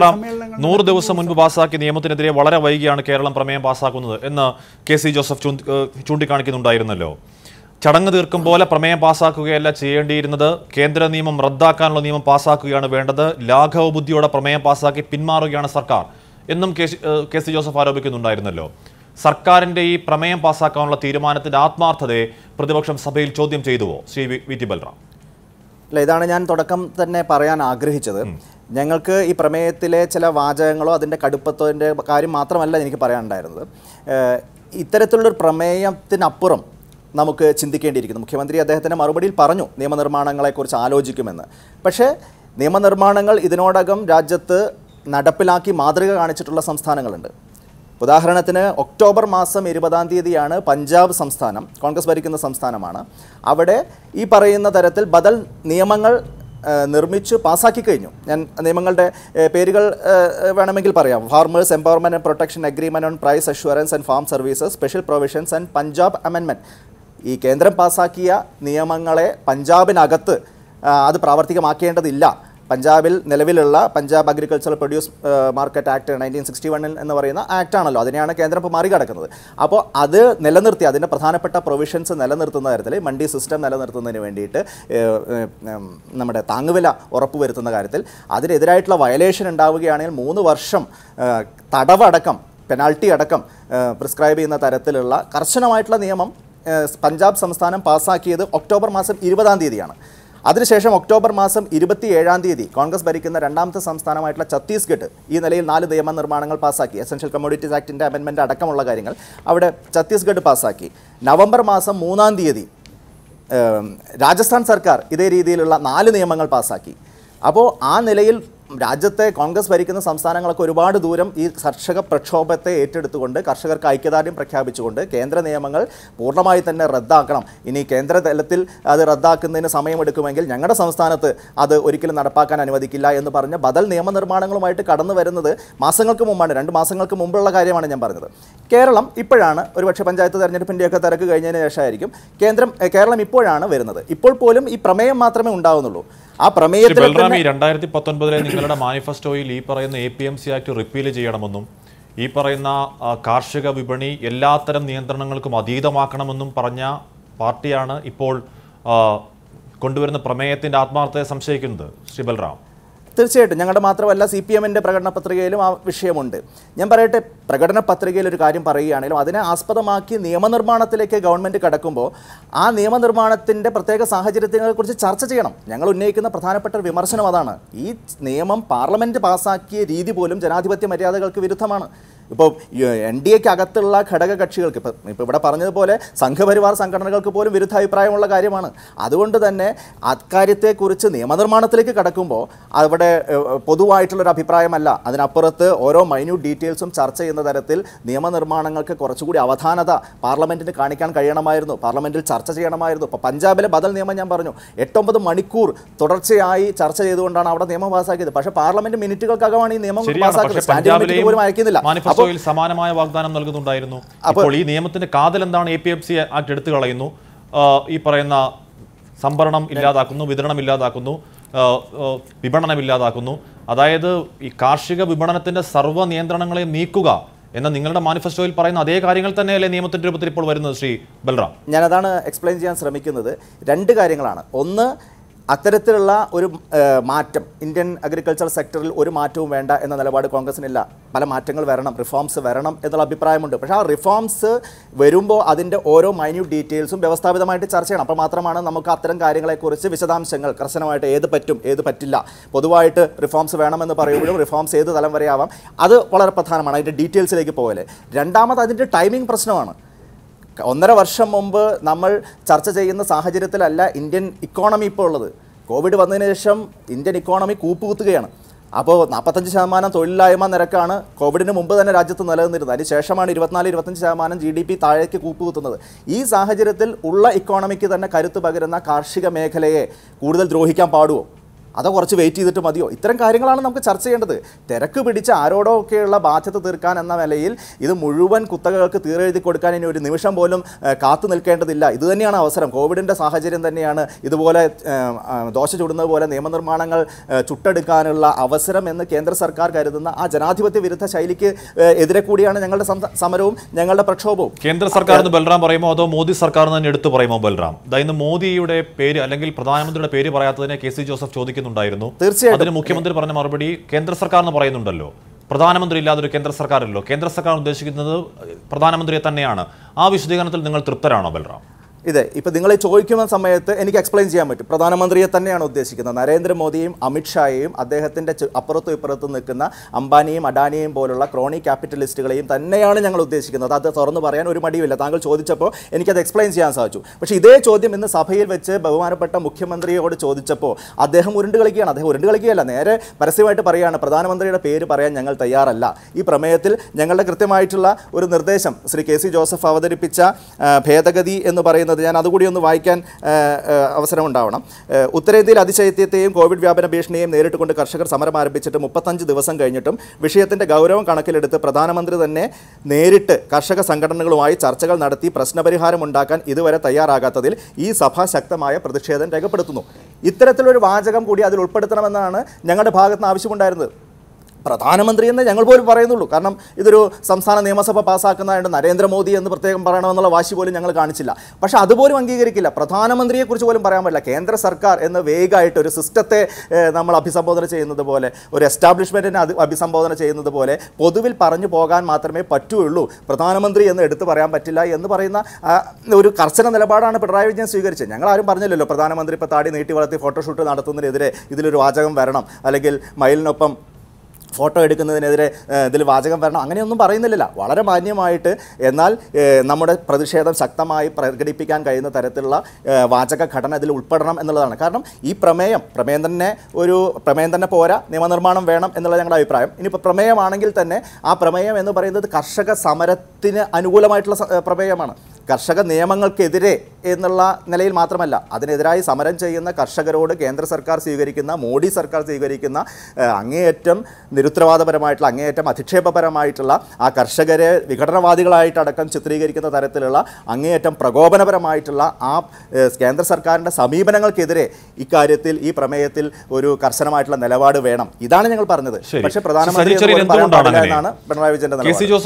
പ്രമേയം നൂറ് ദിവസം മുൻപ് പാസാക്കിയ നിയമത്തിനെതിരെ വളരെ വൈകിയാണ് കേരളം പ്രമേയം പാസാക്കുന്നത് എന്ന് കെ സി ജോസഫ് ചൂണ്ടിക്കാണിക്കുന്നുണ്ടായിരുന്നല്ലോ ചടങ്ങ് തീർക്കും പോലെ പ്രമേയം പാസ്സാക്കുകയല്ല ചെയ്യേണ്ടിയിരുന്നത് കേന്ദ്ര നിയമം റദ്ദാക്കാനുള്ള നിയമം പാസ്സാക്കുകയാണ് വേണ്ടത് ലാഘവ ബുദ്ധിയോടെ പ്രമേയം പാസ്സാക്കി പിന്മാറുകയാണ് സർക്കാർ എന്നും കെ സി ജോസഫ് ആരോപിക്കുന്നുണ്ടായിരുന്നല്ലോ സർക്കാരിന്റെ ഈ പ്രമേയം പാസ്സാക്കാനുള്ള തീരുമാനത്തിന്റെ ആത്മാർത്ഥതയെ പ്രതിപക്ഷം സഭയിൽ ചോദ്യം ചെയ്തുവോ ശ്രീ വി ടി ബൽറാം അല്ല ഇതാണ് ഞാൻ തുടക്കം തന്നെ പറയാൻ ആഗ്രഹിച്ചത് ഞങ്ങൾക്ക് ഈ പ്രമേയത്തിലെ ചില വാചകങ്ങളോ അതിൻ്റെ കടുപ്പത്തോൻ്റെ കാര്യം മാത്രമല്ല എനിക്ക് പറയാനുണ്ടായിരുന്നത് ഇത്തരത്തിലുള്ളൊരു പ്രമേയത്തിനപ്പുറം നമുക്ക് ചിന്തിക്കേണ്ടിയിരിക്കുന്നു മുഖ്യമന്ത്രി അദ്ദേഹത്തിൻ്റെ മറുപടിയിൽ പറഞ്ഞു നിയമനിർമ്മാണങ്ങളെക്കുറിച്ച് ആലോചിക്കുമെന്ന് പക്ഷേ നിയമനിർമ്മാണങ്ങൾ ഇതിനോടകം രാജ്യത്ത് നടപ്പിലാക്കി മാതൃക കാണിച്ചിട്ടുള്ള സംസ്ഥാനങ്ങളുണ്ട് ഉദാഹരണത്തിന് ഒക്ടോബർ മാസം ഇരുപതാം തീയതിയാണ് പഞ്ചാബ് സംസ്ഥാനം കോൺഗ്രസ് ഭരിക്കുന്ന സംസ്ഥാനമാണ് അവിടെ ഈ പറയുന്ന തരത്തിൽ ബദൽ നിയമങ്ങൾ നിർമ്മിച്ച് പാസ്സാക്കി കഴിഞ്ഞു ഞാൻ നിയമങ്ങളുടെ പേരുകൾ വേണമെങ്കിൽ പറയാം farmers empowerment and protection agreement on price assurance and farm services special provisions and Punjab amendment ഈ കേന്ദ്രം പാസ്സാക്കിയ നിയമങ്ങളെ പഞ്ചാബിനകത്ത് അത് പ്രാവർത്തികമാക്കേണ്ടതില്ല പഞ്ചാബിൽ നിലവിലുള്ള Punjab agricultural produce market act nineteen sixty വണ്ണിൽ എന്ന് പറയുന്ന ആണല്ലോ അതിനെയാണ് കേന്ദ്രം ഇപ്പോൾ മറികടക്കുന്നത് അപ്പോൾ അത് നിലനിർത്തി അതിൻ്റെ പ്രധാനപ്പെട്ട പ്രൊവിഷൻസ് നിലനിർത്തുന്ന കാര്യത്തിൽ മണ്ടി സിസ്റ്റം നിലനിർത്തുന്നതിന് വേണ്ടിയിട്ട് നമ്മുടെ താങ്ങുവില ഉറപ്പുവരുത്തുന്ന കാര്യത്തിൽ അതിനെതിരായിട്ടുള്ള വയലേഷൻ ഉണ്ടാവുകയാണെങ്കിൽ മൂന്ന് വർഷം തടവടക്കം പെനാൾട്ടി അടക്കം പ്രിസ്ക്രൈബ് ചെയ്യുന്ന തരത്തിലുള്ള കർശനമായിട്ടുള്ള നിയമം പഞ്ചാബ് സംസ്ഥാനം പാസ്സാക്കിയത് ഒക്ടോബർ മാസം ഇരുപതാം തീയതിയാണ് അതിനുശേഷം ഒക്ടോബർ മാസം ഇരുപത്തിയേഴാം തീയതി കോൺഗ്രസ് ഭരിക്കുന്ന രണ്ടാമത്തെ സംസ്ഥാനമായിട്ടുള്ള ഛത്തീസ്ഗഡ് ഈ നിലയിൽ നാല് നിയമ നിർമ്മാണങ്ങൾ പാസാക്കി എസെൻഷ്യൽ കമ്മോഡിറ്റീസ് ആക്ടിൻ്റെ അമെൻമെൻ്റ് അടക്കമുള്ള കാര്യങ്ങൾ അവിടെ ഛത്തീസ്ഗഡ് പാസാക്കി നവംബർ മാസം മൂന്നാം തീയതി രാജസ്ഥാൻ സർക്കാർ ഇതേ രീതിയിലുള്ള നാല് നിയമങ്ങൾ പാസാക്കി അപ്പോൾ ആ നിലയിൽ രാജ്യത്തെ കോൺഗ്രസ് ഭരിക്കുന്ന സംസ്ഥാനങ്ങളൊക്കെ ഒരുപാട് ദൂരം ഈ കർഷക പ്രക്ഷോഭത്തെ ഏറ്റെടുത്തുകൊണ്ട് കർഷകർക്ക് ഐക്യദാർഢ്യം പ്രഖ്യാപിച്ചുകൊണ്ട് കേന്ദ്ര നിയമങ്ങൾ പൂർണ്ണമായി തന്നെ റദ്ദാക്കണം ഇനി കേന്ദ്ര തലത്തിൽ അത് റദ്ദാക്കുന്നതിന് സമയമെടുക്കുമെങ്കിൽ ഞങ്ങളുടെ സംസ്ഥാനത്ത് അത് ഒരിക്കലും നടപ്പാക്കാൻ അനുവദിക്കില്ല എന്ന് പറഞ്ഞ് ബദൽ നിയമനിർമ്മാണങ്ങളുമായിട്ട് കടന്നു വരുന്നത് മാസങ്ങൾക്ക് മുമ്പാണ് രണ്ട് മാസങ്ങൾക്ക് മുമ്പുള്ള കാര്യമാണ് ഞാൻ പറഞ്ഞത് കേരളം ഇപ്പോഴാണ് ഒരുപക്ഷെ പഞ്ചായത്ത് തെരഞ്ഞെടുപ്പിൻ്റെയൊക്കെ തിരക്ക് കഴിഞ്ഞതിന് ശേഷമായിരിക്കും കേന്ദ്രം കേരളം ഇപ്പോഴാണ് വരുന്നത് ഇപ്പോൾ പോലും ഈ പ്രമേയം മാത്രമേ ഉണ്ടാവുന്നുള്ളൂ ആ പ്രമേയത്തിൽ നിങ്ങൾ നിങ്ങളുടെ മാനിഫെസ്റ്റോയിൽ ഈ പറയുന്ന A P M C act repeal ചെയ്യണമെന്നും ഈ പറയുന്ന കാർഷിക വിപണി എല്ലാത്തരം നിയന്ത്രണങ്ങൾക്കും അതീതമാക്കണമെന്നും പറഞ്ഞ പാർട്ടിയാണ് ഇപ്പോൾ കൊണ്ടുവരുന്ന പ്രമേയത്തിൻ്റെ ആത്മാർത്ഥതയെ സംശയിക്കുന്നത് ശ്രീ ബൽറാം തീർച്ചയായിട്ടും ഞങ്ങളുടെ മാത്രമല്ല സി പി എമ്മിൻ്റെ പ്രകടന പത്രികയിലും ആ വിഷയമുണ്ട് ഞാൻ പറയട്ടെ പ്രകടന പത്രികയിൽ ഒരു കാര്യം പറയുകയാണെങ്കിലും അതിനെ ആസ്പദമാക്കി നിയമനിർമ്മാണത്തിലേക്ക് ഗവൺമെൻറ് കടക്കുമ്പോൾ ആ നിയമനിർമ്മാണത്തിൻ്റെ പ്രത്യേക സാഹചര്യത്തിനെക്കുറിച്ച് ചർച്ച ചെയ്യണം ഞങ്ങൾ ഉന്നയിക്കുന്ന പ്രധാനപ്പെട്ട ഒരു വിമർശനം അതാണ് ഈ നിയമം പാർലമെൻറ്റ് പാസ്സാക്കിയ രീതി പോലും ജനാധിപത്യ മര്യാദകൾക്ക് വിരുദ്ധമാണ് ഇപ്പോൾ എൻ ഡി എക്ക് അകത്തുള്ള ഘടക കക്ഷികൾക്ക് ഇപ്പം ഇപ്പോൾ ഇവിടെ പറഞ്ഞതുപോലെ സംഘപരിവാർ സംഘടനകൾക്ക് പോലും വിരുദ്ധ അഭിപ്രായമുള്ള കാര്യമാണ് അതുകൊണ്ട് തന്നെ അക്കാര്യത്തെക്കുറിച്ച് നിയമനിർമ്മാണത്തിലേക്ക് കടക്കുമ്പോൾ അവിടെ പൊതുവായിട്ടുള്ളൊരു അഭിപ്രായമല്ല അതിനപ്പുറത്ത് ഓരോ മൈന്യൂട്ട് ഡീറ്റെയിൽസും ചർച്ച ചെയ്യുന്ന തരത്തിൽ നിയമനിർമ്മാണങ്ങൾക്ക് കുറച്ചുകൂടി അവധാനത പാർലമെൻറ്റിന് കാണിക്കാൻ കഴിയണമായിരുന്നു പാർലമെൻറ്റിൽ ചർച്ച ചെയ്യണമായിരുന്നു ഇപ്പോൾ പഞ്ചാബിലെ ബദൽ നിയമം ഞാൻ പറഞ്ഞു എട്ടൊമ്പത് മണിക്കൂർ തുടർച്ചയായി ചർച്ച ചെയ്തുകൊണ്ടാണ് അവിടെ നിയമം പാസ്സാക്കിയത് പക്ഷേ പാർലമെന്റ് മിനിറ്റുകൾക്കകമാണ് ഈ നിയമം പാസ്സാക്കുന്നത് സ്റ്റാൻഡിംഗ് പോലും അയക്കുന്നില്ല പോക്സോയിൽ സമാനമായ വാഗ്ദാനം നൽകുന്നുണ്ടായിരുന്നു അപ്പോൾ ഈ നിയമത്തിന്റെ കാതൽ എന്താണ് A P F C act എടുത്തു കളയുന്നു ഈ പറയുന്ന സംഭരണം ഇല്ലാതാക്കുന്നു വിതരണം ഇല്ലാതാക്കുന്നു വിപണനം ഇല്ലാതാക്കുന്നു അതായത് ഈ കാർഷിക വിപണനത്തിന്റെ സർവ്വ നിയന്ത്രണങ്ങളെ നീക്കുക എന്ന നിങ്ങളുടെ മാനിഫെസ്റ്റോയിൽ പറയുന്ന അതേ കാര്യങ്ങൾ തന്നെയല്ലേ നിയമത്തിന്റെ രൂപത്തിൽ ഇപ്പോൾ വരുന്നത് ശ്രീ ബൽറാം ഞാനതാണ് എക്സ്പ്ലെയിൻ ചെയ്യാൻ ശ്രമിക്കുന്നത് രണ്ട് കാര്യങ്ങളാണ് ഒന്ന് അത്തരത്തിലുള്ള ഒരു മാറ്റം ഇന്ത്യൻ അഗ്രികൾച്ചർ സെക്ടറിൽ ഒരു മാറ്റവും വേണ്ട എന്ന നിലപാട് കോൺഗ്രസിനില്ല പല മാറ്റങ്ങൾ വരണം റിഫോംസ് വരണം എന്നുള്ള അഭിപ്രായമുണ്ട് പക്ഷേ ആ റിഫോംസ് വരുമ്പോൾ അതിൻ്റെ ഓരോ മൈന്യൂട്ട് ഡീറ്റെയിൽസും വ്യവസ്ഥാപിതമായിട്ട് ചർച്ച ചെയ്യണം അപ്പോൾ മാത്രമാണ് നമുക്ക് അത്തരം കാര്യങ്ങളെക്കുറിച്ച് വിശദാംശങ്ങൾ കർശനമായിട്ട് ഏത് പറ്റും ഏത് പറ്റില്ല പൊതുവായിട്ട് റിഫോംസ് വേണമെന്ന് പറയുമ്പോഴും റിഫോംസ് ഏത് തലം വരെയാവാം അത് വളരെ പ്രധാനമാണ് അതിൻ്റെ ഡീറ്റെയിൽസിലേക്ക് പോകല് രണ്ടാമത് അതിൻ്റെ ടൈമിംഗ് പ്രശ്നമാണ് ഒന്നര വർഷം മുമ്പ് നമ്മൾ ചർച്ച ചെയ്യുന്ന സാഹചര്യത്തിലല്ല ഇന്ത്യൻ ഇക്കോണമി ഇപ്പോൾ ഉള്ളത് കോവിഡ് വന്നതിന് ശേഷം ഇന്ത്യൻ ഇക്കോണമി കൂപ്പുകുത്തുകയാണ് അപ്പോൾ നാൽപ്പത്തഞ്ച് ശതമാനം തൊഴിലില്ലായ്മ നിരക്കാണ് കോവിഡിന് മുമ്പ് തന്നെ രാജ്യത്ത് നിലനിന്നിരുന്നത് അതിനുശേഷമാണ് ഇരുപത്തിനാല് ഇരുപത്തഞ്ച് ശതമാനം ജി ഡി പി താഴേക്ക് കൂപ്പുകുത്തുന്നത് ഈ സാഹചര്യത്തിൽ ഉള്ള ഇക്കോണമിക്ക് തന്നെ കരുത്ത് പകരുന്ന കാർഷിക മേഖലയെ കൂടുതൽ ദ്രോഹിക്കാൻ പാടുമോ അതോ കുറച്ച് വെയിറ്റ് ചെയ്തിട്ട് മതിയോ ഇത്തരം കാര്യങ്ങളാണ് നമുക്ക് ചർച്ച ചെയ്യേണ്ടത് തിരക്ക് പിടിച്ച ആരോടോ ഒക്കെയുള്ള ബാധ്യത തീർക്കാൻ എന്ന നിലയിൽ ഇത് മുഴുവൻ കുത്തകകൾക്ക് തീരെഴുതി കൊടുക്കാൻ ഇനി ഒരു നിമിഷം പോലും കാത്തു നിൽക്കേണ്ടതില്ല ഇത് തന്നെയാണ് അവസരം കോവിഡിൻ്റെ സാഹചര്യം തന്നെയാണ് ഇതുപോലെ ദോശ ചുടുന്നത് പോലെ നിയമനിർമ്മാണങ്ങൾ ചുട്ടെടുക്കാനുള്ള അവസരം എന്ന് കേന്ദ്ര സർക്കാർ കരുതുന്ന ആ ജനാധിപത്യ വിരുദ്ധ ശൈലിക്ക് എതിരെ കൂടിയാണ് ഞങ്ങളുടെ സമരവും ഞങ്ങളുടെ പ്രക്ഷോഭവും കേന്ദ്ര സർക്കാർ എന്ന് ബൽറാം പറയുമോ അതോ മോദി സർക്കാർ തന്നെ എടുത്തു പറയുമോ ബൽറാം ഇതായിരുന്നു മോദിയുടെ പേര് അല്ലെങ്കിൽ പ്രധാനമന്ത്രിയുടെ പേര് പറയാത്തതിനെ കെ സി ജോസഫ് ചോദിക്കുന്നത് തീർച്ചയായും തീർച്ചയായിട്ടും മുഖ്യമന്ത്രി പറഞ്ഞ മറുപടി കേന്ദ്ര സർക്കാർ എന്ന് പറയുന്നുണ്ടല്ലോ പ്രധാനമന്ത്രി ഇല്ലാതൊരു കേന്ദ്ര സർക്കാരല്ലോ കേന്ദ്ര സർക്കാർ ഉദ്ദേശിക്കുന്നത് പ്രധാനമന്ത്രിയെ തന്നെയാണ് ആ വിശദീകരണത്തിൽ നിങ്ങൾ തൃപ്തരാണോ ബൽറാം ഇതെ ഇപ്പം നിങ്ങളെ ചോദിക്കുന്ന സമയത്ത് എനിക്ക് എക്സ്പ്ലെയിൻ ചെയ്യാൻ പറ്റും പ്രധാനമന്ത്രിയെ തന്നെയാണ് ഉദ്ദേശിക്കുന്നത് നരേന്ദ്രമോദിയും അമിത്ഷായെയും അദ്ദേഹത്തിൻ്റെ അപ്പുറത്തും ഇപ്പുറത്തും നിൽക്കുന്ന അംബാനിയും അഡാനിയും പോലുള്ള ക്രോണി ക്യാപിറ്റലിസ്റ്റുകളെയും തന്നെയാണ് ഞങ്ങൾ ഉദ്ദേശിക്കുന്നത് അത് തുറന്നു പറയാൻ ഒരു മടിയുമില്ല താങ്കൾ ചോദിച്ചപ്പോൾ എനിക്കത് എക്സ്പ്ലെയിൻ ചെയ്യാൻ സാധിച്ചു പക്ഷേ ഇതേ ചോദ്യം ഇന്ന് സഭയിൽ വെച്ച് ബഹുമാനപ്പെട്ട മുഖ്യമന്ത്രിയോട് ചോദിച്ചപ്പോൾ അദ്ദേഹം ഉരുണ്ട് കളിക്കുകയാണ് അദ്ദേഹം ഉരുണ്ട് കളിക്കുകയല്ല നേരെ പരസ്യമായിട്ട് പറയുകയാണ് പ്രധാനമന്ത്രിയുടെ പേര് പറയാൻ ഞങ്ങൾ തയ്യാറല്ല ഈ പ്രമേയത്തിൽ ഞങ്ങളുടെ കൃത്യമായിട്ടുള്ള ഒരു നിർദ്ദേശം ശ്രീ കെ സി ജോസഫ് അവതരിപ്പിച്ച ഭേദഗതി എന്ന് പറയുന്ന പറയുന്നത് ഞാൻ അതുകൂടി ഒന്ന് വായിക്കാൻ അവസരമുണ്ടാവണം ഉത്തരേന്ത്യയിൽ അതിശൈത്യത്തെയും കോവിഡ് വ്യാപന ഭീഷണിയെയും നേരിട്ടുകൊണ്ട് കർഷകർ സമരം ആരംഭിച്ചിട്ട് മുപ്പത്തഞ്ച് ദിവസം കഴിഞ്ഞിട്ടും വിഷയത്തിൻ്റെ ഗൗരവം കണക്കിലെടുത്ത് പ്രധാനമന്ത്രി തന്നെ നേരിട്ട് കർഷക സംഘടനകളുമായി ചർച്ചകൾ നടത്തി പ്രശ്നപരിഹാരം ഉണ്ടാക്കാൻ ഇതുവരെ തയ്യാറാകാത്തതിൽ ഈ സഭ ശക്തമായ പ്രതിഷേധം രേഖപ്പെടുത്തുന്നു ഇത്തരത്തിലൊരു വാചകം കൂടി അതിൽ ഉൾപ്പെടുത്തണമെന്നാണ് ഞങ്ങളുടെ ഭാഗത്തുനിന്ന് ആവശ്യമുണ്ടായിരുന്നത് പ്രധാനമന്ത്രി എന്ന് ഞങ്ങൾ പോലും പറയുന്നുള്ളൂ കാരണം ഇതൊരു സംസ്ഥാന നിയമസഭ പാസ്സാക്കുന്നതായിട്ട് നരേന്ദ്രമോദി എന്ന് പ്രത്യേകം പറയണമെന്നുള്ള വാശി പോലും ഞങ്ങൾ കാണിച്ചില്ല പക്ഷേ അതുപോലും അംഗീകരിക്കില്ല പ്രധാനമന്ത്രിയെക്കുറിച്ച് പോലും പറയാൻ പറ്റില്ല കേന്ദ്ര സർക്കാർ എന്ന് വേഗമായിട്ട് ഒരു സിസ്റ്റത്തെ നമ്മൾ അഭിസംബോധന ചെയ്യുന്നത് പോലെ ഒരു എസ്റ്റാബ്ലിഷ്മെൻറ്റിനെ അത് അഭിസംബോധന ചെയ്യുന്നത് പോലെ പൊതുവിൽ പറഞ്ഞു പോകാൻ മാത്രമേ പറ്റുകയുള്ളൂ പ്രധാനമന്ത്രി എന്ന് എടുത്തു പറയാൻ പറ്റില്ല എന്ന് പറയുന്ന ഒരു കർശന നിലപാടാണ് പിണറായി വിജയൻ സ്വീകരിച്ചത് ഞങ്ങൾ ആരും പറഞ്ഞില്ലല്ലോ പ്രധാനമന്ത്രി ഇപ്പോൾ താടി നീട്ടി വളർത്തി ഫോട്ടോഷൂട്ട് നടത്തുന്നതിനെതിരെ ഇതിലൊരു വാചകം വരണം അല്ലെങ്കിൽ മയിലിനൊപ്പം ഫോട്ടോ എടുക്കുന്നതിനെതിരെ ഇതിൽ വാചകം വരണം അങ്ങനെയൊന്നും പറയുന്നില്ല വളരെ മാന്യമായിട്ട് എന്നാൽ നമ്മുടെ പ്രതിഷേധം ശക്തമായി പ്രകടിപ്പിക്കാൻ കഴിയുന്ന തരത്തിലുള്ള വാചക ഘടന ഇതിൽ ഉൾപ്പെടണം എന്നുള്ളതാണ് കാരണം ഈ പ്രമേയം പ്രമേയം തന്നെ ഒരു പ്രമേയം തന്നെ പോരാ നിയമനിർമ്മാണം വേണം എന്നുള്ള ഞങ്ങളുടെ അഭിപ്രായം ഇനിയിപ്പോൾ പ്രമേയമാണെങ്കിൽ തന്നെ ആ പ്രമേയം എന്ന് പറയുന്നത് കർഷക സമരത്തിന് അനുകൂലമായിട്ടുള്ള പ്രമേയമാണ് കർഷക നിയമങ്ങൾക്കെതിരെ എന്നുള്ള നിലയിൽ മാത്രമല്ല അതിനെതിരായി സമരം ചെയ്യുന്ന കർഷകരോട് കേന്ദ്ര സർക്കാർ സ്വീകരിക്കുന്ന മോഡി സർക്കാർ സ്വീകരിക്കുന്ന അങ്ങേയറ്റം നിരുത്തരവാദപരമായിട്ടുള്ള അങ്ങേയറ്റം അധിക്ഷേപപരമായിട്ടുള്ള ആ കർഷകരെ വിഘടനവാദികളായിട്ടടക്കം ചിത്രീകരിക്കുന്ന തരത്തിലുള്ള അങ്ങേയറ്റം പ്രകോപനപരമായിട്ടുള്ള ആ കേന്ദ്ര സർക്കാരിൻ്റെ സമീപനങ്ങൾക്കെതിരെ ഇക്കാര്യത്തിൽ ഈ പ്രമേയത്തിൽ ഒരു കർശനമായിട്ടുള്ള നിലപാട് വേണം ഇതാണ് ഞങ്ങൾ പറഞ്ഞത് പക്ഷേ പ്രധാനമന്ത്രി എന്നാണ് പിണറായി വിജയൻ്റെ